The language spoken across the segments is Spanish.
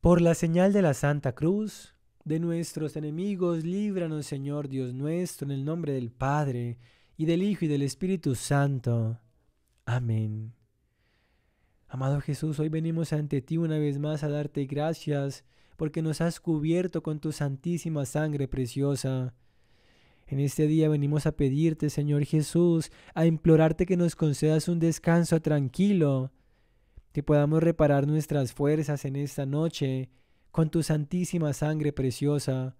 Por la señal de la Santa Cruz, de nuestros enemigos, líbranos, Señor Dios nuestro, en el nombre del Padre, y del Hijo, y del Espíritu Santo. Amén. Amado Jesús, hoy venimos ante ti una vez más a darte gracias, porque nos has cubierto con tu santísima sangre preciosa. En este día venimos a pedirte, Señor Jesús, a implorarte que nos concedas un descanso tranquilo, que podamos reparar nuestras fuerzas en esta noche con tu santísima sangre preciosa.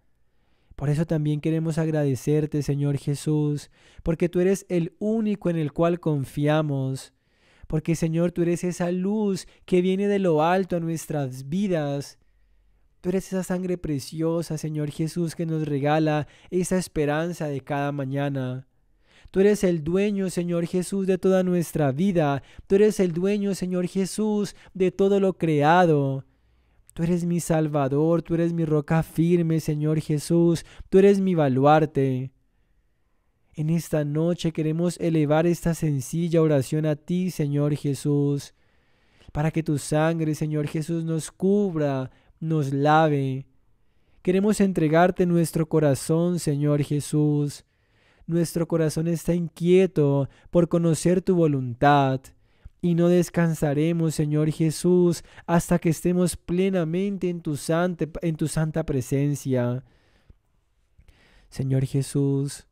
Por eso también queremos agradecerte, Señor Jesús, porque tú eres el único en el cual confiamos, porque Señor, tú eres esa luz que viene de lo alto a nuestras vidas. Tú eres esa sangre preciosa, Señor Jesús, que nos regala esa esperanza de cada mañana. Tú eres el dueño, Señor Jesús, de toda nuestra vida. Tú eres el dueño, Señor Jesús, de todo lo creado. Tú eres mi Salvador, tú eres mi roca firme, Señor Jesús, tú eres mi baluarte. En esta noche queremos elevar esta sencilla oración a ti, Señor Jesús, para que tu sangre, Señor Jesús, nos cubra, nos lave. Queremos entregarte nuestro corazón, Señor Jesús. Nuestro corazón está inquieto por conocer tu voluntad. Y no descansaremos, Señor Jesús, hasta que estemos plenamente en tu, santa, en tu santa presencia. Señor Jesús,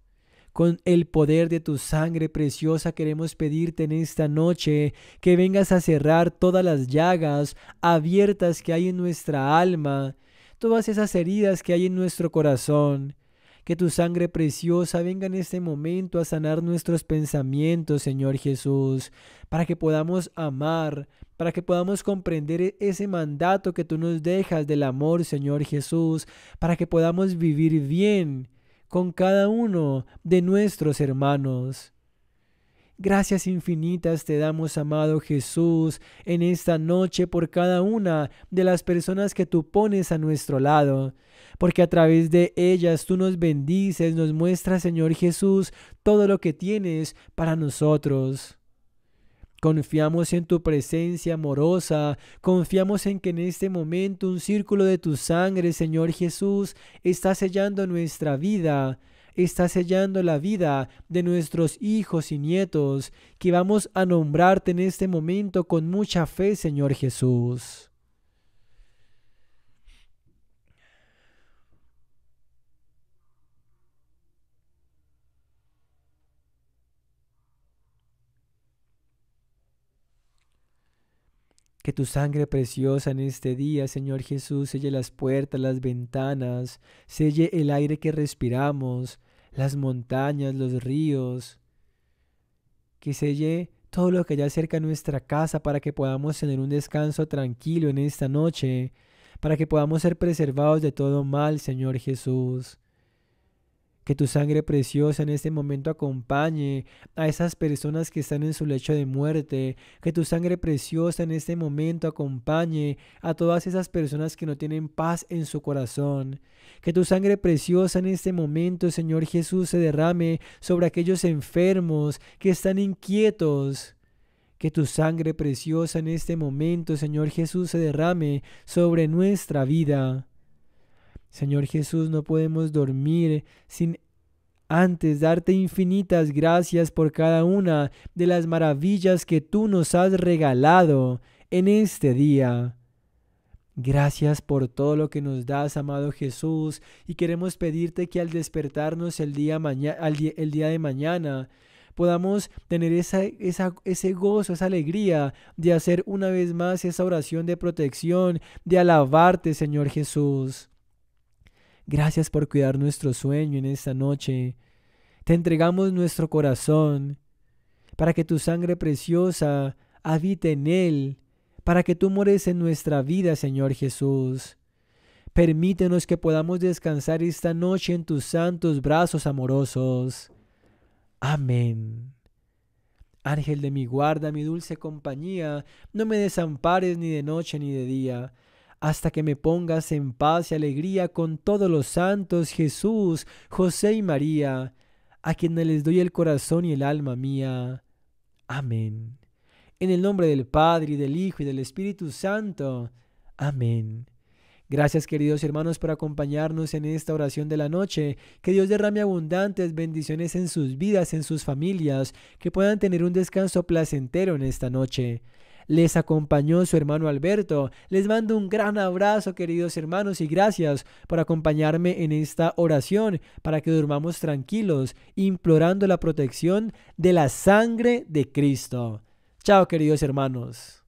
con el poder de tu sangre preciosa queremos pedirte en esta noche que vengas a cerrar todas las llagas abiertas que hay en nuestra alma, todas esas heridas que hay en nuestro corazón. Que tu sangre preciosa venga en este momento a sanar nuestros pensamientos, Señor Jesús, para que podamos amar, para que podamos comprender e-, ese mandato que tú nos dejas del amor, Señor Jesús, para que podamos vivir bien con cada uno de nuestros hermanos. Gracias infinitas te damos, amado Jesús, en esta noche por cada una de las personas que tú pones a nuestro lado, porque a través de ellas tú nos bendices, nos muestras, Señor Jesús, todo lo que tienes para nosotros. Confiamos en tu presencia amorosa, confiamos en que en este momento un círculo de tu sangre, Señor Jesús, está sellando nuestra vida está sellando la vida de nuestros hijos y nietos, que vamos a nombrarte en este momento con mucha fe, Señor Jesús. Que tu sangre preciosa en este día, Señor Jesús, selle las puertas, las ventanas, selle el aire que respiramos, las montañas, los ríos, que selle todo lo que haya cerca de nuestra casa para que podamos tener un descanso tranquilo en esta noche, para que podamos ser preservados de todo mal, Señor Jesús. Que tu sangre preciosa en este momento acompañe a esas personas que están en su lecho de muerte. Que tu sangre preciosa en este momento acompañe a todas esas personas que no tienen paz en su corazón. Que tu sangre preciosa en este momento, Señor Jesús, se derrame sobre aquellos enfermos que están inquietos. Que tu sangre preciosa en este momento, Señor Jesús, se derrame sobre nuestra vida. Señor Jesús, no podemos dormir sin antes darte infinitas gracias por cada una de las maravillas que tú nos has regalado en este día. Gracias por todo lo que nos das, amado Jesús, y queremos pedirte que al despertarnos el día, de mañana, podamos tener ese gozo, esa alegría de hacer una vez más esa oración de protección, de alabarte, Señor Jesús. Gracias por cuidar nuestro sueño en esta noche. Te entregamos nuestro corazón para que tu sangre preciosa habite en él, para que tú mores en nuestra vida, Señor Jesús. Permítenos que podamos descansar esta noche en tus santos brazos amorosos. Amén. Ángel de mi guarda, mi dulce compañía, no me desampares ni de noche ni de día hasta que me pongas en paz y alegría con todos los santos, Jesús, José y María, a quienes les doy el corazón y el alma mía. Amén. En el nombre del Padre, y del Hijo, y del Espíritu Santo. Amén. Gracias queridos hermanos por acompañarnos en esta oración de la noche. Que Dios derrame abundantes bendiciones en sus vidas, en sus familias, que puedan tener un descanso placentero en esta noche. Les acompañó su hermano Alberto. Les mando un gran abrazo, queridos hermanos, y gracias por acompañarme en esta oración para que durmamos tranquilos, implorando la protección de la sangre de Cristo. Chao, queridos hermanos.